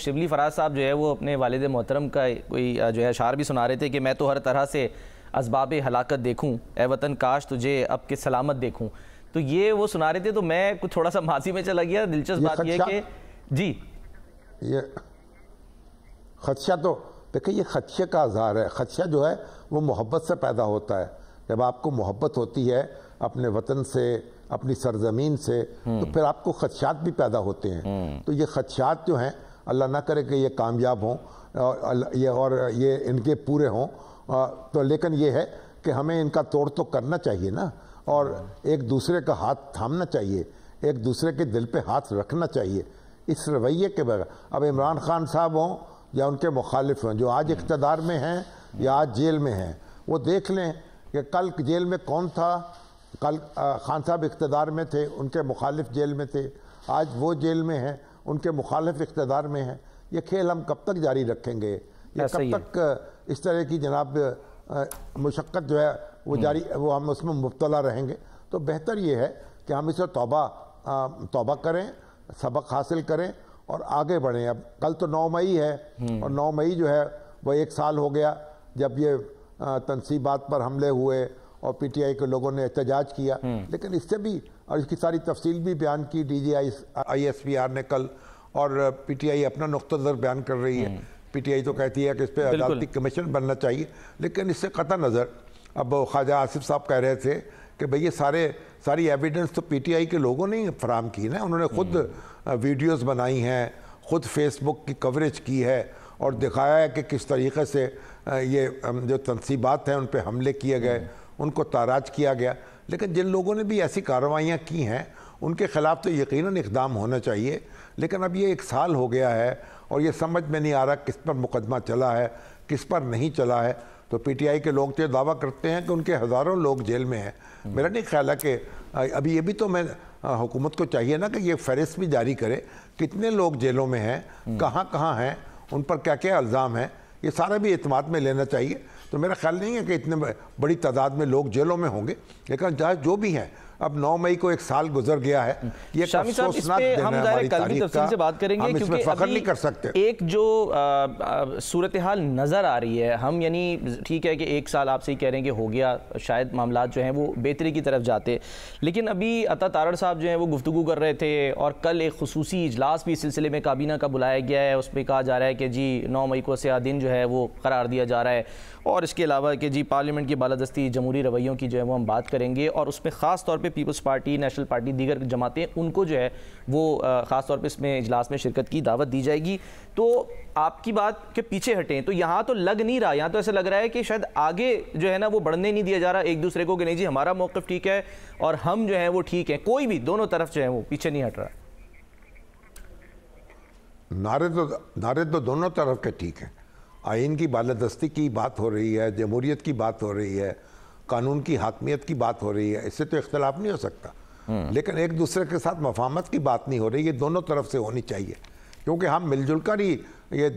शिवली फराज साहब जो है वो अपने वालद मोहतरम का कोई जो है अशार भी सुना रहे थे कि मैं तो हर तरह से इसबाब हलाकत देखूँ ए वतन काश तुझे अब के सलामत देखूँ तो ये वो सुना रहे थे तो मैं कुछ थोड़ा सा माजी में चला गया दिलचस्प बात यह कि जी ये खदशा तो देखिए ये खदशे का आज़ार है खदशा जो है वो मोहब्बत से पैदा होता है जब आपको मोहब्बत होती है अपने वतन से अपनी सरजमीन से तो हम्म। फिर आपको खदशात भी पैदा होते हैं हम्म। तो ये खदशात जो हैं अल्लाह ना करे कि ये कामयाब हों और ये और ये इनके पूरे हों तो लेकिन ये है कि हमें इनका तोड़ तो करना चाहिए ना और एक दूसरे का हाथ थामना चाहिए एक दूसरे के दिल पे हाथ रखना चाहिए इस रवैये के बगैर अब इमरान खान साहब हों या उनके मुखालिफ हों जो आज इकतदार में हैं या आज जेल में हैं वो देख लें कि कल जेल में कौन था कल खान साहब इकतदार में थे उनके मुखालिफ जेल में थे आज वो जेल में हैं उनके मुखालफ इकतदार में हैं ये खेल हम कब तक जारी रखेंगे या कब तक इस तरह की जनाब मुशक्क़त जो है वो हम्म। जारी वो हम उसमें मुबतला रहेंगे तो बेहतर ये है कि हम इसे तोबा तोबा करें सबक हासिल करें और आगे बढ़ें अब कल तो नौ मई है हम्म। और नौ मई जो है वो एक साल हो गया जब ये तनसीबात पर हमले हुए और पीटीआई के लोगों ने एहतजाज किया हम्म। लेकिन इससे भी और इसकी सारी तफसील भी बयान की डीजीआई आर ने कल और पीटीआई अपना नुकतर बयान कर रही है पीटीआई हम्म। तो कहती है कि इस पर अदालती कमीशन बनना चाहिए लेकिन इससे कतः नज़र अब ख्वाजा आसिफ साहब कह रहे थे कि भई ये सारे सारी एविडेंस तो पीटीआई के लोगों ने ही फराम की ना उन्होंने खुद वीडियोस हम्म। बनाई हैं खुद फेसबुक की कवरेज की है और दिखाया है कि किस तरीके से ये जो तनसीबात हैं उन पर हमले किए गए उनको ताराज किया गया लेकिन जिन लोगों ने भी ऐसी कार्रवाइयाँ की हैं उनके ख़िलाफ़ तो यकीन इकदाम होना चाहिए लेकिन अब ये एक साल हो गया है और ये समझ में नहीं आ रहा किस पर मुकदमा चला है किस पर नहीं चला है तो पीटीआई के लोग तो ये दावा करते हैं कि उनके हज़ारों लोग जेल में हैं मेरा नहीं ख्याल है कि अभी ये भी तो मैं हुकूमत को चाहिए ना कि ये फहरिस्त भी जारी करे कितने लोग जेलों में हैं कहाँ कहाँ हैं उन पर क्या क्या इल्ज़ाम है ये सारा भी अतमाद में लेना चाहिए तो मेरा ख्याल नहीं है कि इतने बड़ी तादाद में लोग जेलों में होंगे लेकिन जहाँ जो भी हैं अब 9 मई को एक साल गुजर गया है ये हम कल से बात करेंगे क्योंकि फखर नहीं कर सकते एक जो सूरत हाल नज़र आ रही है हम यानी ठीक है कि एक साल आपसे ही कह रहे हैं कि हो गया शायद मामला जो हैं वो बेहतरी की तरफ जाते लेकिन अभी अता तारड़ साहब जो हैं वो गुफ्तु कर रहे थे और कल एक खसूसी इजलास भी इस सिलसिले में काबीना का बुलाया गया है उसमें कहा जा रहा है कि जी नौ मई को सया दिन जो है वो करार दिया जा रहा है और इसके अलावा कि जी पार्लियामेंट की बालादस्ती जमहूरी रवैयों की जो है वो हम बात करेंगे और उसमें ख़ास तौर पर पे पीपल्स पार्टी नेशनल पार्टी दीगर जमातें उनको जो है वो ख़ास तौर पर इसमें इजलास में शिरकत की दावत दी जाएगी तो आपकी बात के पीछे हटें तो यहाँ तो लग नहीं रहा यहाँ तो ऐसा लग रहा है कि शायद आगे जो है ना वो बढ़ने नहीं दिया जा रहा एक दूसरे को कि नहीं जी हमारा मौक़ ठीक है और हम जो है वो ठीक हैं कोई भी दोनों तरफ जो है वो पीछे नहीं हट रहा नारे तो नारे तो दोनों तरफ के ठीक हैं आइन की बालादस्ती की बात हो रही है जमहूरीत की बात हो रही है कानून की हाकमियत की बात हो रही है इससे तो इख्तलाफ नहीं हो सकता हम्म। लेकिन एक दूसरे के साथ मफामत की बात नहीं हो रही ये दोनों तरफ से होनी चाहिए क्योंकि हम मिलजुल कर ही ये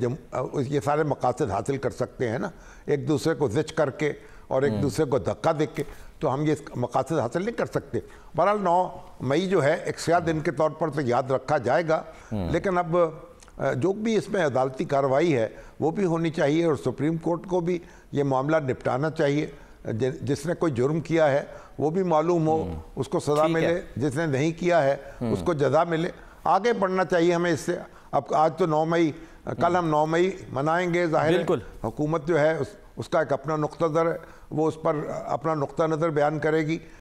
ये सारे मकासद हासिल कर सकते हैं ना एक दूसरे को जिच करके और एक हम्म। दूसरे को धक्का दे के तो हम ये मकासद हासिल नहीं कर सकते बहरहाल नौ मई जो है एक सयाह दिन के तौर पर तो याद रखा जाएगा हम्म। लेकिन अब जो भी इसमें अदालती कार्रवाई है वो भी होनी चाहिए और सुप्रीम कोर्ट को भी ये मामला निपटाना चाहिए जिसने कोई जुर्म किया है वो भी मालूम हो हम्म। उसको सजा मिले जिसने नहीं किया है हम्म। उसको जजा मिले आगे बढ़ना चाहिए हमें इससे अब आज तो नौ मई कल हम हम्म। नौ मई मनाएंगे जाहिर हुकूमत जो है उस, उसका एक अपना नुक़ नज़र वो उस पर अपना नुक़ नज़र बयान करेगी